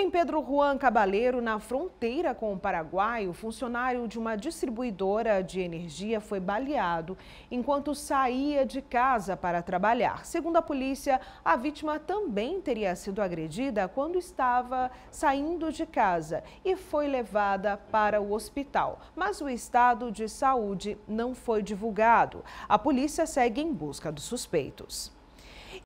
Em Pedro Juan Cabaleiro, na fronteira com o Paraguai, o funcionário de uma distribuidora de energia foi baleado enquanto saía de casa para trabalhar. Segundo a polícia, a vítima também teria sido agredida quando estava saindo de casa e foi levada para o hospital, mas o estado de saúde não foi divulgado. A polícia segue em busca dos suspeitos.